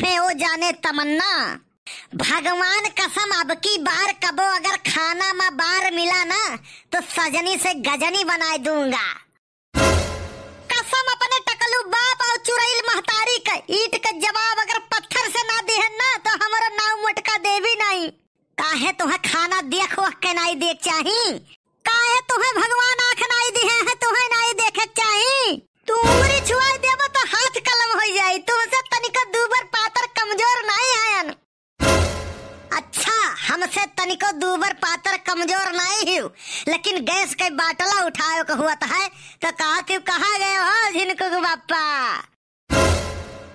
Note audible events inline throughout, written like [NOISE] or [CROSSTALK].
पे हो जाने तमन्ना भगवान कसम अब की बार कबो अगर खाना में बार मिला ना तो सजनी से गजनी बनाए दूंगा कसम अपने टकलू बाप और चुरैल महतारी का ईट का जवाब अगर पत्थर से ना दे ना तो हमारा नाव मुटका देवी नहीं काहे तुहे खाना देख वह के नहीं देख चाहिए काहे तुहे भगवान आँख नहीं दिहे है तुहे नहीं देखे चाहिए तू उमरी छुआई देबो तो हाथ कलम हो जाए तुमसे से तनिको दूबर पातर कमजोर नहीं हूँ लेकिन गैस के बाटला उठायो को हुआ तो है तो कहा कि कहा गए हो जिनको बापा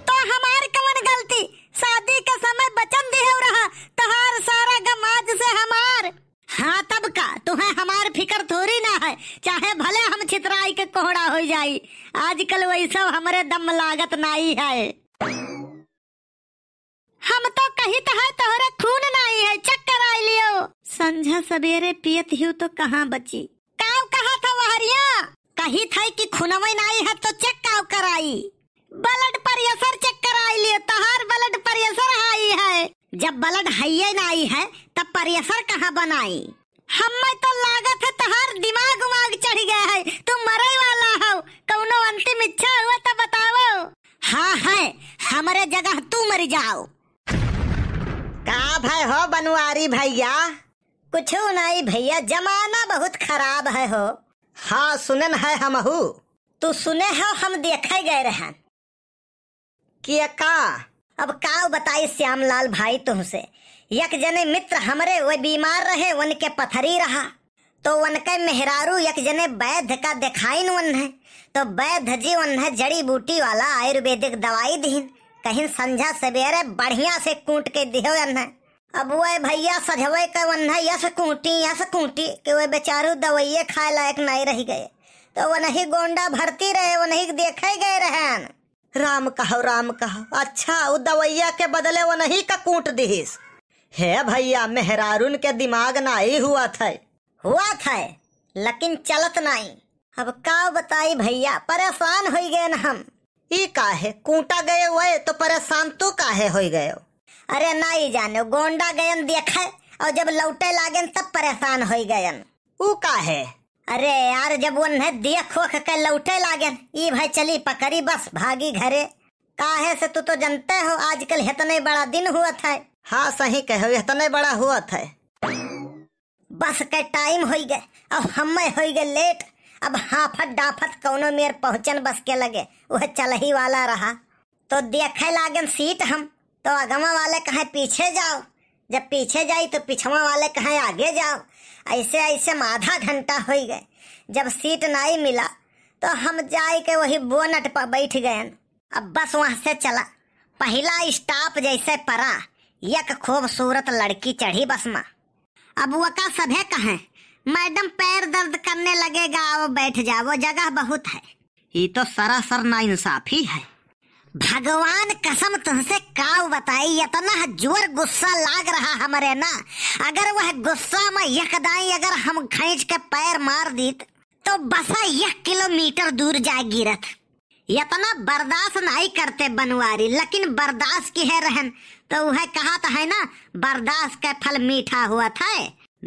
तो हमारी कमन गलती शादी के समय बचन दिए रहा तहार तो सारा गम आज से हमार हाँ तब का तुम्हें हमार फिकर थोड़ी ना है चाहे भले हम छितराई के कोहड़ा हो जाए आजकल वही सब हमारे दम लागत नहीं है हम तो कही तो है तोहरे संझा सवेरे पियत हियो तो कहाँ बची काव कहा था वहरिया कही था कि खुनवन नहीं है तो चेक काव कराई ब्लड प्रेशर चेक कराई लिए तहार ब्लड प्रेशर हाई है जब ब्लड हाइये ना आई है तब प्रेशर कहाँ बनाई हम तो लागत है तहार दिमाग उमाग चढ़ गया है तुम मरे वाला हो कौनो अंतिम इच्छा हुआ तो बताओ हाँ है हमारे जगह तू मर जाओ का भाई हो बनवारी भैया कुछ नहीं भैया जमाना बहुत खराब है हो हाँ सुने है हमहू तू सुने हो हम देखे गए रह किया का अब का बताई श्याम लाल भाई तुमसे यक जने मित्र हमरे वे बीमार रहे उनके पथरी रहा तो उनके मेहरारू यक जने वैध का दिखाई वन है तो वैध जी उन्हें जड़ी बूटी वाला आयुर्वेदिक दवाई दीन कहीं संझा सवेरे बढ़िया से कूट के दिहो उन्हें अब वो भैया सजवे के वन्हा यस कूटी यस कूटी के वह बेचारू दवाइये खाए लायक नहीं रह गए तो वो नहीं गोंडा भरती रहे वो नहीं देखे गए रहे राम कहो राम कहो अच्छा वो दवाइया के बदले वो नहीं का कूट दिहिस हे भैया मेहरारून के दिमाग नहीं हुआ था हुआ था लेकिन चलत नहीं अब का बताई भैया परेशान हो गए न हम ई काहे कूटा गए वे तो परेशान तू काहे हो गए अरे ना ही जाने गोंडा गयन देख और जब लौटे लागन तब परेशान हो गयन ऊ का है अरे यार जब उन्हें देख वोख के लौटे लागन ई भाई चली पकड़ी बस भागी घरे काहे से तू तो जानते हो आजकल इतने बड़ा दिन हुआ था हाँ सही कहो इतने बड़ा हुआ था बस के टाइम हो गए अब हम हो गए लेट अब हाफत डाफत कौनो मेर पहुंचन बस के लगे वह चल ही वाला रहा तो देखे लागन सीट हम तो आगमा वाले कहें पीछे जाओ जब पीछे जाई तो पिछवा वाले कहें आगे जाओ ऐसे ऐसे में आधा घंटा हो गए जब सीट नहीं मिला तो हम जाए के वही बोनट पर बैठ गए अब बस वहाँ से चला पहला स्टाप जैसे परा एक खूबसूरत लड़की चढ़ी बस में अब वका सभे कहें मैडम पैर दर्द करने लगेगा वो बैठ जाओ वो जगह बहुत है ये तो सरासर ना इंसाफी है भगवान कसम तुमसे काव बताई इतना जोर गुस्सा लाग रहा हमारे ना अगर वह गुस्सा में यकदाई अगर हम खींच के पैर मार दी तो बसा यह किलोमीटर दूर जाए गिरत इतना बर्दाश्त नहीं करते बनवारी लेकिन बर्दाश्त की है रहन तो वह कहा था है ना बर्दाश्त का फल मीठा हुआ था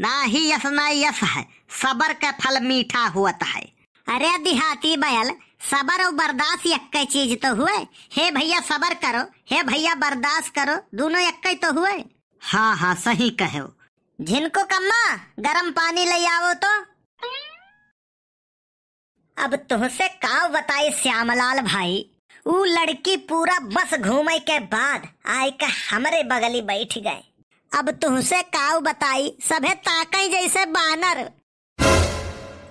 ना ही यस ना यस है सबर का फल मीठा हुआ था अरे दिहाती बैल सबर और बर्दाश्त एक चीज तो हुए हे भैया सबर करो हे भैया बर्दाश्त करो दोनों एक तो हुए हाँ हाँ सही कहो जिनको कम्मा गरम पानी ले आओ तो अब तुमसे का बताए श्यामलाल भाई वो लड़की पूरा बस घूमे के बाद आय के हमरे बगली बैठ गए अब तुमसे काउ बताई सभे ताकई जैसे बानर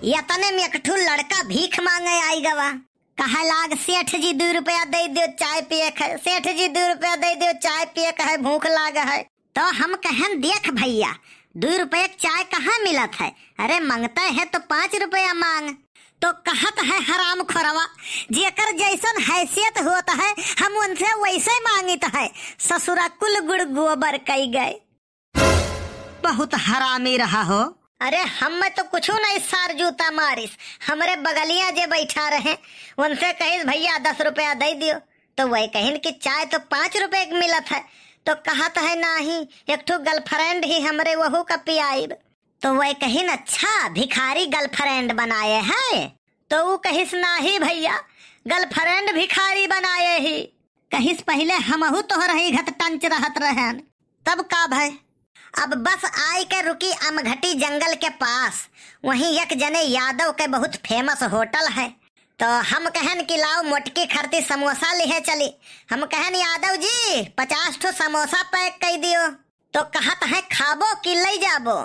यतने में ठू लड़का भीख मांगे आई गवा कहा लाग सेठ जी दू रुपया दे दियो चाय पिए है सेठ जी दू रुपया दे दियो चाय पिए है भूख लाग है तो हम कहन देख भैया दो रुपये चाय कहाँ मिलत है अरे मांगता है तो पाँच रुपया मांग तो कहत है हराम खोरवा जेकर जैसन हैसियत होता है हम उनसे वैसे मांगित है ससुरा कुल गुड़ गोबर कई गए बहुत हरामी रहा हो अरे हम में तो कुछ नहीं सार जूता मारिस हमारे बगलिया जे बैठा रहे उनसे कही भैया दस रुपया दे दियो तो वही कहीं कि चाय तो पांच रुपए की मिलत है तो तो है ना ही एक ठो गर्लफ्रेंड ही हमारे वहू का पियाई तो वही कहीं अच्छा भिखारी गर्लफ्रेंड बनाए है तो वो कहीस ना ही भैया गर्लफ्रेंड भिखारी बनाए ही से पहले हमहू तो रही घट टंच रहत रहन तब का भाई अब बस आई के रुकी अमघटी जंगल के पास वहीं यक जने यादव के बहुत फेमस होटल है तो हम कहन कि लाओ मोटकी खरती समोसा लिहे चली हम कहन यादव जी पचास ठो समोसा पैक कर दियो तो कहत है खाबो कि ले जाबो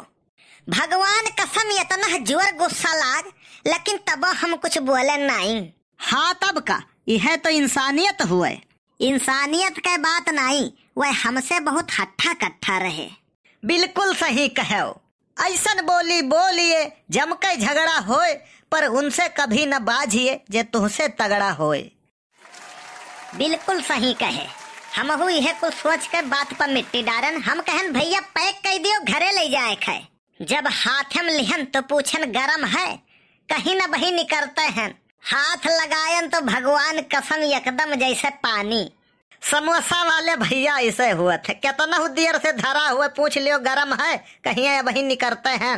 भगवान कसम इतना जोर गुस्सा लाग लेकिन तब हम कुछ बोले नहीं हाँ तब का यह तो इंसानियत हुए इंसानियत के बात नहीं वह हमसे बहुत हट्ठा कट्ठा रहे बिल्कुल सही कहो ऐसन बोली बोलिए जमके झगड़ा होए पर उनसे कभी न बाजिए जे तुमसे तगड़ा होए बिल्कुल सही कहे हम यह कुछ सोच कर बात पर मिट्टी डारन हम कहन भैया पैक कह दियो घरे ले जाए खे जब हाथ हम लिहन तो पूछन गरम है कहीं न बही निकलते हैं हाथ लगायन तो भगवान कसम एकदम जैसे पानी समोसा वाले भैया ऐसे हुआ थे कितना तो देर से धरा हुआ पूछ लियो गरम है कहीं वही निकलते हैं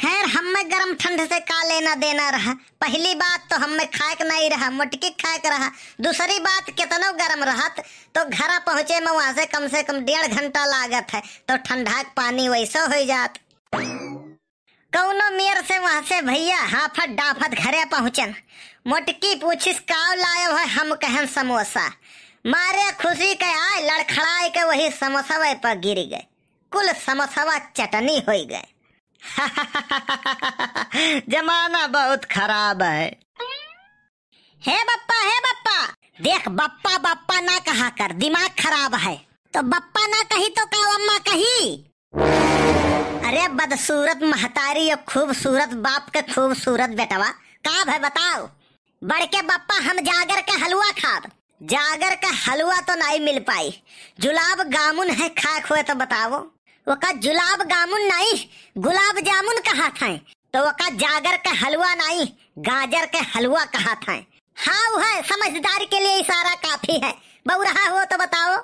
खैर हमें गरम ठंड से का लेना देना रहा पहली बात तो हमें खाक नहीं रहा मुटकी खाक रहा दूसरी बात कितना गरम रहत तो घर पहुँचे में वहाँ से कम से कम डेढ़ घंटा लागत है तो ठंडा पानी वैसा हो जात कौनो मेयर से वहाँ से भैया हाफत डाफत घरे पहुँचन मोटकी पूछिस का लाए हम कहन समोसा मारे खुशी के आए लड़खड़ाए के वही समोसा पर गिर गए कुल समोसा चटनी हो गए [LAUGHS] जमाना बहुत खराब है हे बप्पा हे बप्पा देख बप्पा बप्पा ना कहा कर दिमाग खराब है तो बप्पा ना कही तो क्या अम्मा कही अरे बदसूरत महतारी और खूबसूरत बाप के खूबसूरत बेटवा का है बताओ बड़के बप्पा हम जागर के हलवा खाब जागर का हलवा तो नहीं मिल पाई जुलाब गामुन है खा खोए तो बताओ वो का जुलाब गामुन नहीं गुलाब जामुन कहा था तो वो का जागर का हलवा नहीं गाजर के हलवा कहा था हाँ वो है के लिए इशारा काफी है बहु रहा हो तो बताओ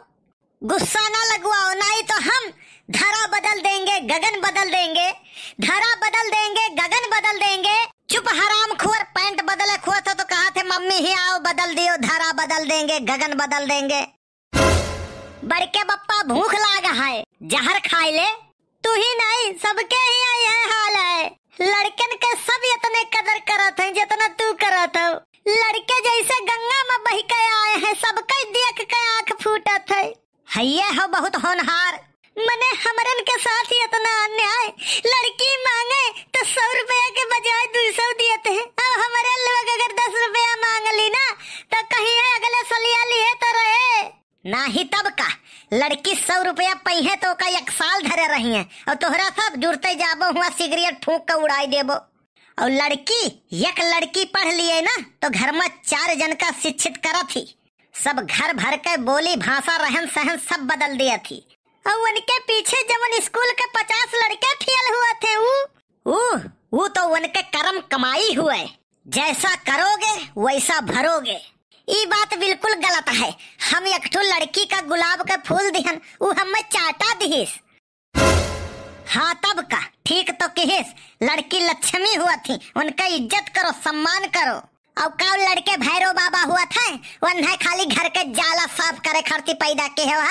गुस्सा ना लगवाओ नहीं तो हम धरा बदल देंगे गगन बदल देंगे धरा बदल देंगे गगन बदल देंगे चुप हराम खोर पैंट बदले खुआ था तो कहा थे मम्मी ही आओ बदल दियो धारा बदल देंगे गगन बदल देंगे बड़के बप्पा भूख लाग है जहर खाए ले तू ही नहीं सबके ही यह हाल है लड़कन के सब इतने कदर करत है जितना तू करत हो लड़के जैसे गंगा में बह के आए हैं सबके देख के आंख फूटत है है हो बहुत होनहार मने हमरन के साथ ही इतना अन्याय लड़की मांगे तो सौ रुपया के बजाय दो सौ दिए थे अब हमारे लोग अगर दस रुपया मांग ली ना तो कहीं है अगले सलिया लिए तो रहे ना ही तब का लड़की सौ रुपया पही तो का एक साल धरे रही है और तोहरा सब जुड़ते जाबो हुआ सिगरेट फूक कर उड़ाई देबो और लड़की एक लड़की पढ़ लिए ना तो घर में चार जन का शिक्षित करा थी सब घर भर के बोली भाषा रहन सहन सब बदल दिया थी और हाँ, उनके पीछे जब उन स्कूल के पचास लड़के फेल हुए थे वो वो तो उनके कर्म कमाई हुए जैसा करोगे वैसा भरोगे ये बात बिल्कुल गलत है हम एक लड़की का गुलाब का फूल दिहन वो हमें चाटा दिहिस हाँ तब का ठीक तो कहिस लड़की लक्ष्मी हुआ थी उनका इज्जत करो सम्मान करो अब का लड़के भैरव बाबा हुआ था वन है खाली घर के जाला साफ करे खर्ती पैदा के है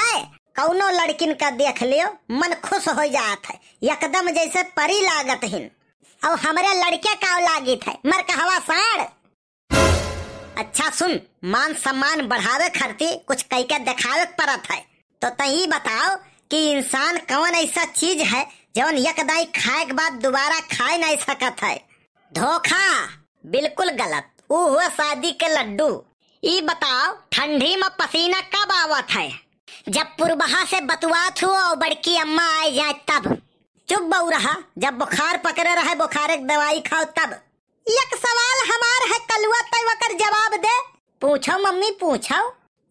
कौनो लड़किन का देख लियो मन खुश हो जात है एकदम जैसे परी लागत हिन अब हमारे लड़के का लागित है मर कहवा साड़ अच्छा सुन मान सम्मान बढ़ावे खरती कुछ कह के दिखावे परत है तो तही बताओ कि इंसान कौन ऐसा चीज है जौन यकदाई खाए के बाद दोबारा खाए नहीं सकत है धोखा बिल्कुल गलत वो हुआ शादी के लड्डू ई बताओ ठंडी में पसीना कब आवत है जब पुरबहा से बतुआत हुआ और बड़की अम्मा आए जाए तब चुप बहु रहा जब बुखार पकड़े रहे बुखार एक दवाई खाओ तब एक सवाल हमार है कलुआ तय कर जवाब दे पूछो मम्मी पूछो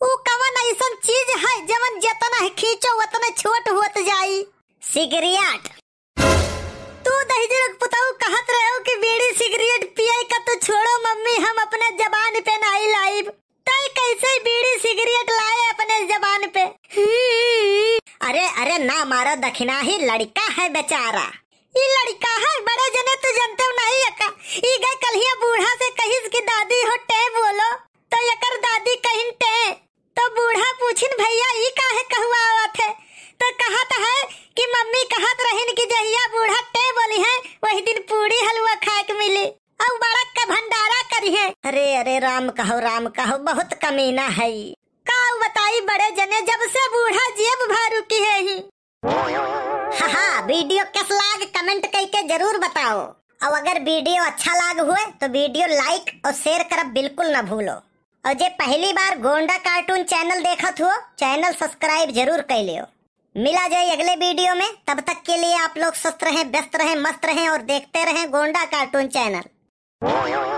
वो कवन ऐसा चीज है जवन जितना है खींचो उतना छोट हो जाई सिगरेट तू दहिजर पुताऊ कहत रहे हो कि बीड़ी सिगरेट पिए का तू तो छोड़ो मम्मी हम अपने जबान पे नहीं लाइब तय कैसे बीड़ी सिगरेट ना मारा दखिना ही लड़का है बेचारा ये लड़का है बड़े जने तू तो जानते हो नहीं अका ये गए कल ही बूढ़ा से कहिस कि दादी हो टे बोलो तो यकर दादी कहीं टे तो बूढ़ा पूछिन भैया ई काहे कहुआ आवा थे तो कहत है कि मम्मी कहत रहिन कि जहिया बूढ़ा टे बोली है वही दिन पूरी हलवा खाए के मिली और बड़ा का भंडारा करी है अरे अरे राम कहो राम कहो बहुत कमीना है का बताई बड़े जने जब से बूढ़ा जेब भारू की है ही हाँ हाँ वीडियो कैस लाग कमेंट करके जरूर बताओ और अगर वीडियो अच्छा लाग हुए तो वीडियो लाइक और शेयर करब बिल्कुल न भूलो और जे पहली बार गोंडा कार्टून चैनल देखा हो चैनल सब्सक्राइब जरूर कर लियो मिला जाए अगले वीडियो में तब तक के लिए आप लोग स्वस्थ रहें व्यस्त रहें मस्त रहें और देखते रहें गोंडा कार्टून चैनल